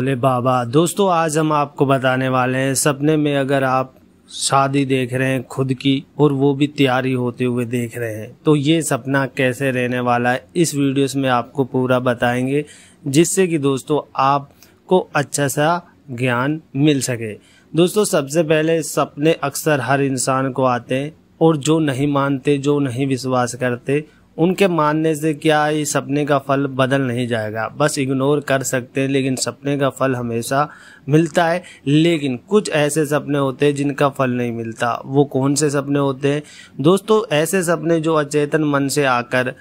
बोले बाबा दोस्तों आज हम आपको बताने वाले हैं सपने में अगर आप शादी देख रहे हैं खुद की और वो भी तैयारी होते हुए देख रहे हैं तो ये सपना कैसे रहने वाला है इस वीडियोस में आपको पूरा बताएंगे जिससे कि दोस्तों आपको अच्छा सा ज्ञान मिल सके दोस्तों सबसे पहले सपने अक्सर हर इंसान को आते हैं और जो नहीं मानते जो नहीं विश्वास करते उनके मानने से क्या ये सपने का फल बदल नहीं जाएगा बस इग्नोर कर सकते हैं लेकिन सपने का फल हमेशा मिलता है लेकिन कुछ ऐसे सपने होते हैं जिनका फल नहीं मिलता वो कौन से सपने होते हैं दोस्तों ऐसे सपने जो अचेतन मन से आकर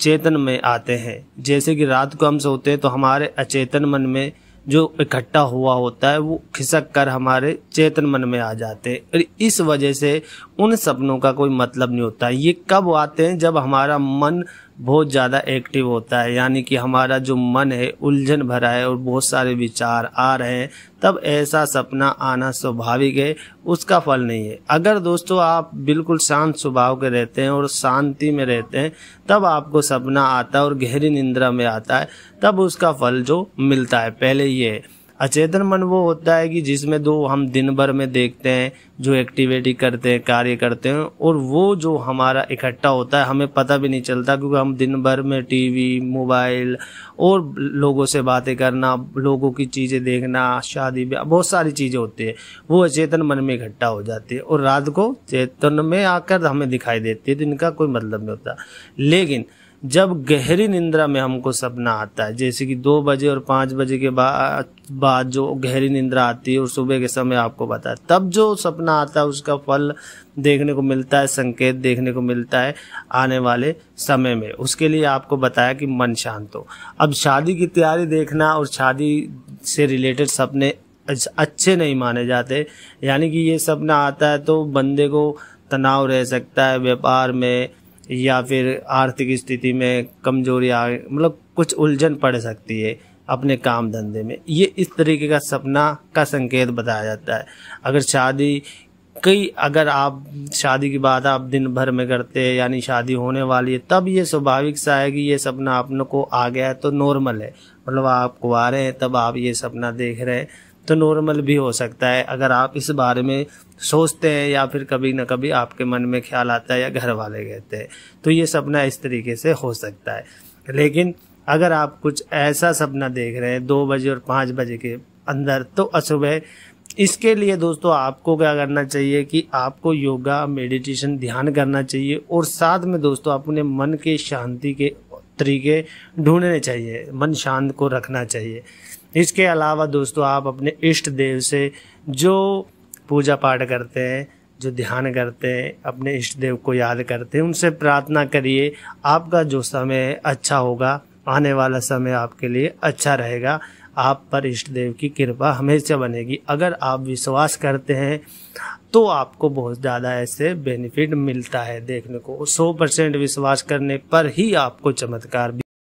चेतन में आते हैं जैसे कि रात को हम सोते हैं तो हमारे अचेतन मन में जो इकट्ठा हुआ होता है वो खिसक कर हमारे चेतन मन में आ जाते हैं और इस वजह से उन सपनों का कोई मतलब नहीं होता ये कब आते हैं जब हमारा मन बहुत ज़्यादा एक्टिव होता है यानी कि हमारा जो मन है उलझन भरा है और बहुत सारे विचार आ रहे हैं तब ऐसा सपना आना स्वाभाविक है उसका फल नहीं है अगर दोस्तों आप बिल्कुल शांत स्वभाव के रहते हैं और शांति में रहते हैं तब आपको सपना आता है और गहरी निंद्रा में आता है तब उसका फल जो मिलता है पहले ये है अचेतन मन वो होता है कि जिसमें दो हम दिन भर में देखते हैं जो एक्टिविटी करते हैं कार्य करते हैं और वो जो हमारा इकट्ठा होता है हमें पता भी नहीं चलता क्योंकि हम दिन भर में टीवी मोबाइल और लोगों से बातें करना लोगों की चीज़ें देखना शादी ब्याह बहुत सारी चीज़ें होती है वो अचेतन मन में इकट्ठा हो जाती है और रात को चेतन में आकर हमें दिखाई देती है तो इनका कोई मतलब नहीं होता लेकिन जब गहरी निंद्रा में हमको सपना आता है जैसे कि दो बजे और पाँच बजे के बाद जो गहरी निंद्रा आती है और सुबह के समय आपको पता तब जो सपना आता है उसका फल देखने को मिलता है संकेत देखने को मिलता है आने वाले समय में उसके लिए आपको बताया कि मन शांत हो अब शादी की तैयारी देखना और शादी से रिलेटेड सपने अच्छे नहीं माने जाते यानी कि ये सपना आता है तो बंदे को तनाव रह सकता है व्यापार में या फिर आर्थिक स्थिति में कमजोरी आ मतलब कुछ उलझन पड़ सकती है अपने काम धंधे में ये इस तरीके का सपना का संकेत बताया जाता है अगर शादी कई अगर आप शादी की बात आप दिन भर में करते हैं यानी शादी होने वाली है तब ये स्वाभाविक सा है कि ये सपना आप को आ गया है तो नॉर्मल है मतलब आपको आ रहे हैं तब आप ये सपना देख रहे हैं तो नॉर्मल भी हो सकता है अगर आप इस बारे में सोचते हैं या फिर कभी ना कभी आपके मन में ख्याल आता है या घर वाले कहते हैं तो ये सपना इस तरीके से हो सकता है लेकिन अगर आप कुछ ऐसा सपना देख रहे हैं दो बजे और पाँच बजे के अंदर तो अशुभ है इसके लिए दोस्तों आपको क्या करना चाहिए कि आपको योगा मेडिटेशन ध्यान करना चाहिए और साथ में दोस्तों अपने मन के शांति के तरीके ढूंढने चाहिए मन शांत को रखना चाहिए इसके अलावा दोस्तों आप अपने इष्ट देव से जो पूजा पाठ करते हैं जो ध्यान करते हैं अपने इष्ट देव को याद करते हैं उनसे प्रार्थना करिए आपका जो समय अच्छा होगा आने वाला समय आपके लिए अच्छा रहेगा आप पर इष्ट देव की कृपा हमेशा बनेगी अगर आप विश्वास करते हैं तो आपको बहुत ज़्यादा ऐसे बेनिफिट मिलता है देखने को सौ परसेंट विश्वास करने पर ही आपको चमत्कार